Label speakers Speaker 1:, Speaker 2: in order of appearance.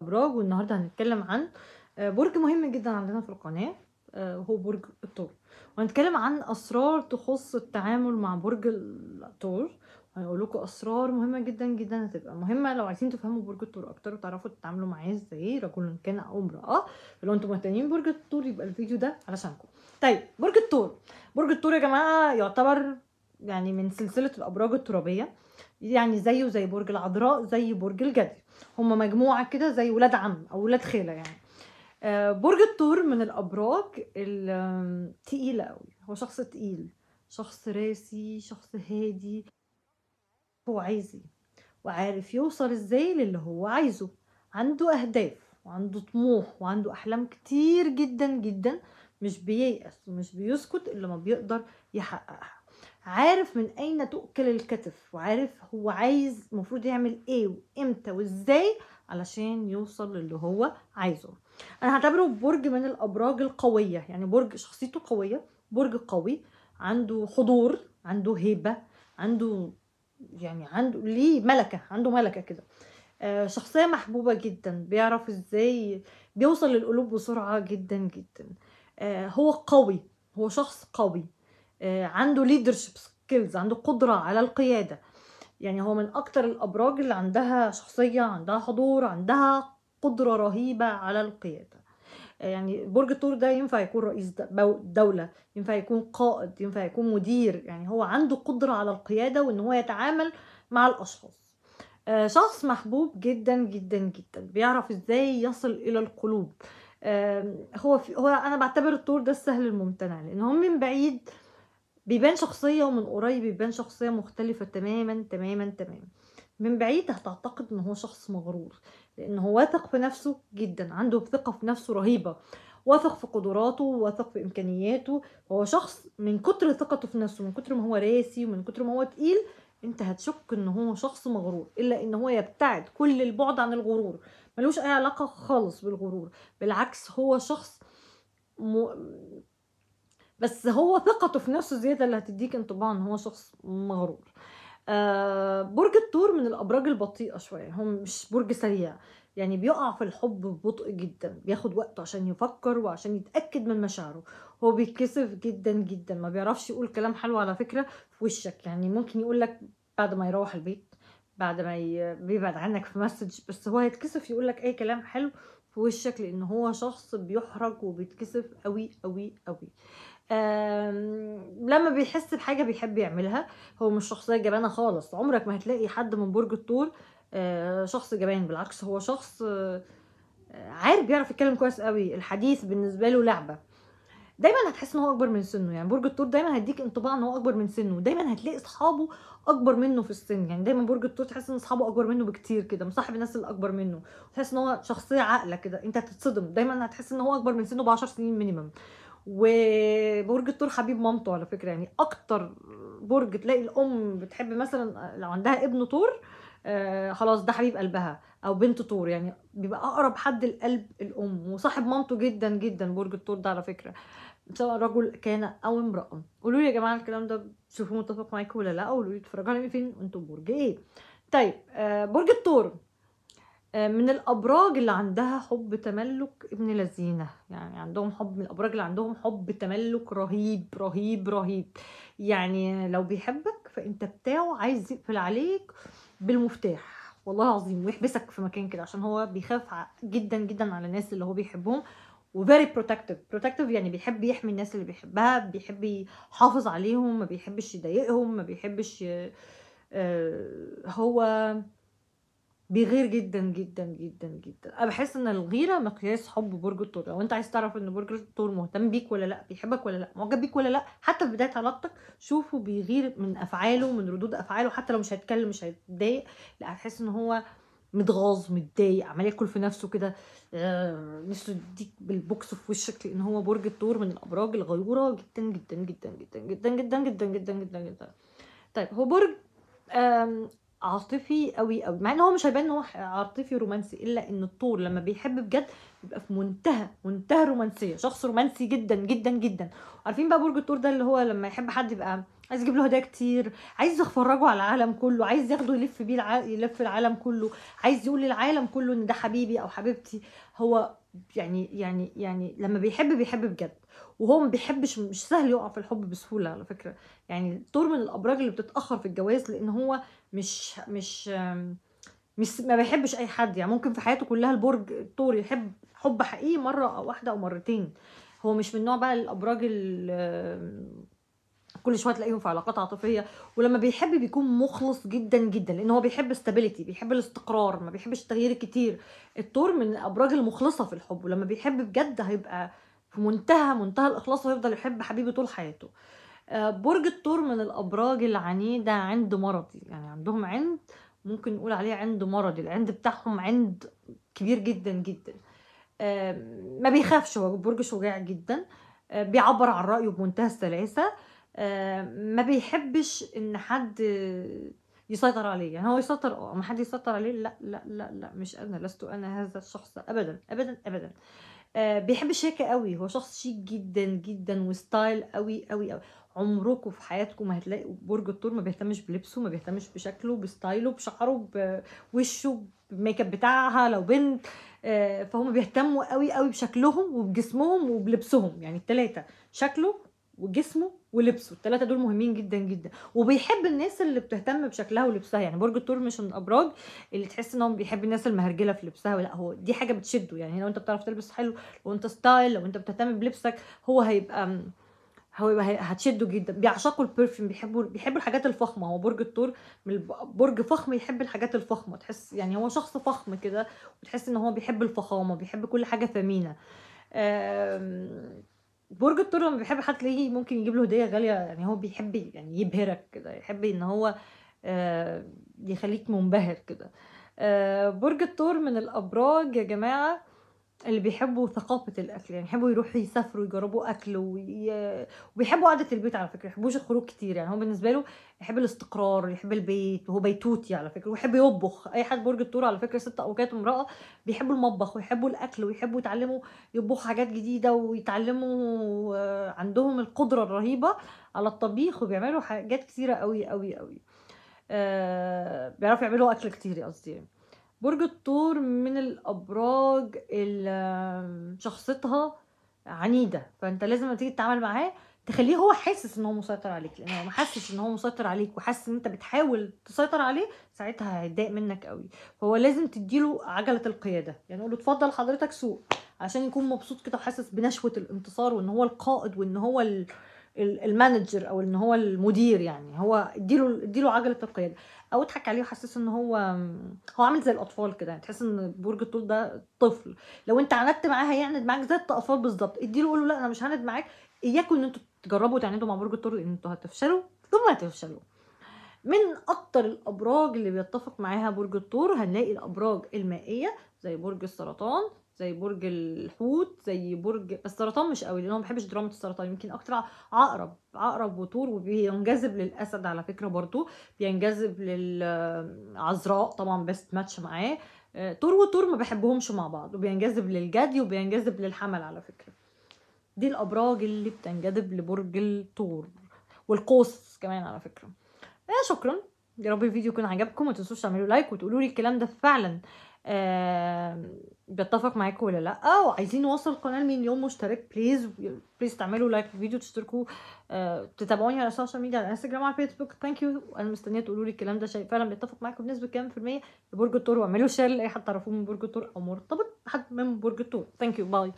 Speaker 1: الابراج والنهارده هنتكلم عن آه، برج مهم جدا عندنا في القناه وهو آه، برج الثور وهنتكلم عن اسرار تخص التعامل مع برج الثور هنقول لكم اسرار مهمه جدا جدا هتبقى مهمه لو عايزين تفهموا برج الثور اكتر وتعرفوا تتعاملوا معاه ازاي رجل كان او امراه فلو انتم مهتمين برج الثور يبقى الفيديو ده علشانكم طيب برج الثور برج الثور يا جماعه يعتبر يعني من سلسله الابراج الترابيه يعني زيه زي برج العذراء زي برج الجدي هم مجموعه كده زي ولاد عم او ولاد خاله يعني آه، برج الثور من الابراج التقيله قوي هو شخص تقيل شخص راسي شخص هادي هو عايز إيه؟ وعارف يوصل ازاي للي هو عايزه عنده اهداف وعنده طموح وعنده احلام كتير جدا جدا مش بييأس ومش بيسكت الا ما بيقدر يحققها عارف من اين تؤكل الكتف وعارف هو عايز المفروض يعمل ايه وامتى وازاي علشان يوصل للي هو عايزه انا هعتبره برج من الابراج القويه يعني برج شخصيته قويه برج قوي عنده حضور عنده هيبه عنده يعني عنده ليه ملكه عنده ملكه كده آه، شخصيه محبوبه جدا بيعرف ازاي بيوصل للقلوب بسرعه جدا جدا آه، هو قوي هو شخص قوي آه، عنده ليدرشيب سكيلز عنده قدره على القياده يعني هو من اكتر الابراج اللي عندها شخصيه عندها حضور عندها قدره رهيبه على القياده آه، يعني برج الثور ده ينفع يكون رئيس دولة ينفع يكون قائد ينفع يكون مدير يعني هو عنده قدرة على القيادة وان هو يتعامل مع الاشخاص آه، شخص محبوب جدا جدا جدا بيعرف ازاي يصل الى القلوب هو هو انا بعتبر الطور ده السهل الممتنع لان هم من بعيد بيبان شخصية ومن قريب بيبان شخصية مختلفة تماما تماما تماما من بعيد هتعتقد ان هو شخص مغرور لان هو واثق في نفسه جدا عنده ثقة في نفسه رهيبة واثق في قدراته واثق في امكانياته هو شخص من كتر ثقته في نفسه من كتر ما هو راسي ومن كتر ما هو تقيل انت هتشك ان هو شخص مغرور الا ان هو يبتعد كل البعد عن الغرور ملوش اي علاقة خالص بالغرور بالعكس هو شخص م... بس هو ثقته في نفسه زياده اللي هتديك انطباع ان هو شخص مغرور آه برج الثور من الابراج البطيئه شويه هو مش برج سريع يعني بيقع في الحب ببطء جدا بياخد وقته عشان يفكر وعشان يتاكد من مشاعره هو بيتكسف جدا جدا ما بيعرفش يقول كلام حلو على فكره في وشك يعني ممكن يقول لك بعد ما يروح البيت بعد ما بيبعد عنك في مسج بس هو هيتكسف يقول لك اي كلام حلو وشك لان هو شخص بيحرج وبيتكسف قوي قوي قوي لما بيحس بحاجه بيحب يعملها هو مش شخصيه جبانه خالص عمرك ما هتلاقي حد من برج الطور آه، شخص جبان بالعكس هو شخص آه، عارف بيعرف يتكلم كويس قوي الحديث بالنسبه له لعبه دايما هتحس ان هو اكبر من سنه يعني برج التور دايما هيديك انطباع ان هو اكبر من سنه دايما هتلاقي اصحابه اكبر منه في السن يعني دايما برج التور تحس ان اصحابه اكبر منه بكتير كده مصاحب الناس اللي اكبر منه تحس ان هو شخصيه عاقله كده انت هتتصدم دايما هتحس ان هو اكبر من سنه ب 10 سنين مينيمم وبرج الثور حبيب مامته على فكره يعني اكتر برج تلاقي الام بتحب مثلا لو عندها ابن طور آه، خلاص ده حبيب قلبها او بنت طور يعني بيبقى اقرب حد لقلب الام وصاحب مامته جدا جدا برج الطور ده على فكره سواء رجل كان او امراه قولوا لي يا جماعه الكلام ده شوفوا متفق معاكم ولا لا قولوا لي اتفرجوا على فين انتوا برج ايه طيب آه، برج الطور آه، من الابراج اللي عندها حب تملك ابن لذينه يعني عندهم حب من الابراج اللي عندهم حب تملك رهيب رهيب رهيب يعني لو بيحبك فانت بتاعه عايز يقفل عليك بالمفتاح والله العظيم ويحبسك في مكان كده عشان هو بيخاف جدا جدا على الناس اللي هو بيحبهم وفيري بروتكتيف بروتكتيف يعني بيحب يحمي الناس اللي بيحبها بيحب يحافظ عليهم ما بيحبش يضايقهم ما بيحبش آه، هو بيغير جدا جدا جدا جدا انا بحس ان الغيره مقياس حب برج الثور لو انت عايز تعرف ان برج الثور مهتم بيك ولا لا بيحبك ولا لا معجب بيك ولا لا حتى في بدايه علاقتك شوفه بيغير من افعاله من ردود افعاله حتى لو مش هيتكلم مش هيتضايق لا هتحس ان هو متغاظ متضايق عمال ياكل في نفسه كده آه، نفسه يديك بالبوكس في وشك لان هو برج الثور من الابراج الغيوره جدا جدا جدا جدا جدا جدا جدا جدا جدا, جداً. طيب هو برج عاطفي قوي قوي مع ان هو مش هيبان ان هو عاطفي رومانسي الا ان الطور لما بيحب بجد بيبقى في منتهى منتهى الرومانسيه شخص رومانسي جدا جدا جدا عارفين بقى برج الطور ده اللي هو لما يحب حد يبقى عايز يجيب له هدايا كتير عايز يخرجه على العالم كله عايز ياخده يلف بيه الع... يلف العالم كله عايز يقول للعالم كله ان ده حبيبي او حبيبتي هو يعني يعني يعني لما بيحب بيحب بجد وهو ما بيحبش مش سهل يقع في الحب بسهوله على فكره يعني طور من الابراج اللي بتتاخر في الجواز لان هو مش مش مش ما بيحبش اي حد يعني ممكن في حياته كلها البرج الطور يحب حب حقيقي مره او واحده او مرتين هو مش من نوع بقى الابراج كل شويه تلاقيهم في علاقات عاطفيه ولما بيحب بيكون مخلص جدا جدا لان هو بيحب استابيليتي بيحب الاستقرار ما بيحبش التغيير الكتير الطور من الابراج المخلصه في الحب ولما بيحب بجد هيبقى في منتهى منتهى الاخلاص ويفضل يحب حبيبه طول حياته آه، برج الثور من الابراج العنيده عند مرضي يعني عندهم عند ممكن نقول عليه عند مرضي العند بتاعهم عند كبير جدا جدا آه، ما بيخافش هو برج شجاع جدا آه، بيعبر عن رايه بمنتهى السلاسه ما بيحبش ان حد يسيطر عليه يعني هو يسيطر ما حد يسيطر عليه لا لا لا لا مش انا لست انا هذا الشخص ابدا ابدا ابدا آه بيحب الشيكة قوي هو شخص شيك جدا جدا وستايل قوي قوي قوي عمركم في حياتكم ما هتلاقوا برج الثور ما بيهتمش بلبسه ما بيهتمش بشكله بستايله بشعره بوشه بالميك اب بتاعها لو بنت آه فهم بيهتموا قوي قوي بشكلهم وبجسمهم وبلبسهم يعني الثلاثه شكله وجسمه ولبسه الثلاثه دول مهمين جدا جدا وبيحب الناس اللي بتهتم بشكلها ولبسها يعني برج التور مش من الابراج اللي تحس ان هو بيحب الناس المهرجله في لبسها لا هو دي حاجه بتشده يعني لو انت بتعرف تلبس حلو لو انت ستايل لو انت بتهتم بلبسك هو هيبقى هو هتشده جدا بيعشقوا البرفيوم بيحبوا بيحبوا الحاجات الفخمه هو برج من برج فخم يحب الحاجات الفخمه تحس يعني هو شخص فخم كده وتحس ان هو بيحب الفخامه بيحب كل حاجه ثمينه برج الثور لما بيحب حد تلاقيه ممكن يجيب له هديه غاليه يعني هو بيحب يعني يبهرك كده يحب ان هو آه، يخليك منبهر كده آه، برج الثور من الابراج يا جماعه اللي بيحبوا ثقافة الأكل يعني يحبوا يروحوا يسافروا يجربوا أكل وي... وبيحبوا قعدة البيت على فكرة يحبوش الخروج كتير يعني هو بالنسبة له يحب الاستقرار يحب البيت وهو بيتوتي على فكرة ويحب يطبخ أي حد برج الثور على فكرة ست أو كانت امرأة بيحبوا المطبخ ويحبوا الأكل ويحبوا يتعلموا يطبخوا حاجات جديدة ويتعلموا آه، عندهم القدرة الرهيبة على الطبيخ وبيعملوا حاجات كتيرة قوي قوي قوي آه بيعرفوا يعملوا أكل كتير قصدي يعني برج الثور من الابراج اللي شخصيتها عنيده فانت لازم لما تيجي تتعامل معاه تخليه هو حاسس ان هو مسيطر عليك لان هو ما حاسس ان هو مسيطر عليك وحاسس ان انت بتحاول تسيطر عليه ساعتها هيتضايق منك قوي فهو لازم تديله عجله القياده يعني قول له اتفضل حضرتك سوق عشان يكون مبسوط كده وحاسس بنشوه الانتصار وان هو القائد وان هو ال... المانجر او ان هو المدير يعني هو اديله اديله عجله القياده او اضحك عليه وحسسه ان هو هو عامل زي الاطفال كده يعني تحس ان برج الطول ده طفل لو انت عندت معاه هيعند معاك زي الاطفال بالظبط اديله قول له لا انا مش هعند معاك اياكم ان انتوا تجربوا تعاندوا مع برج الطول لان انتوا هتفشلوا ثم هتفشلوا من اكتر الابراج اللي بيتفق معاها برج الطور هنلاقي الابراج المائيه زي برج السرطان زي برج الحوت زي برج السرطان مش قوي لان هو ما بحبش دراما السرطان يمكن اكتر عقرب عقرب وطور وبينجذب للاسد على فكره برضو بينجذب للعذراء طبعا بس ماتش معاه آه، طور وطور ما بحبهمش مع بعض وبينجذب للجدي وبينجذب للحمل على فكره دي الابراج اللي بتنجذب لبرج الطور والقوس كمان على فكره آه شكرا يا رب الفيديو يكون عجبكم ما تنسوش تعملوا لايك وتقولوا لي الكلام ده فعلا آه بيتفق معاكم ولا لا وعايزين نوصل القناه لمليون مشترك بليز بليز تعملوا لايك للفيديو تشتركوا آه تتابعوني على السوشيال ميديا على انستجرام على فيسبوك ثانك يو انا مستنيه تقولوا لي الكلام ده شيء فعلا بيتفق معاكم بنسبه كام في الميه لبرج الثور واعملوا شير لاي حد تعرفوه من برج الثور او مرتبط حد من برج الثور ثانك يو باي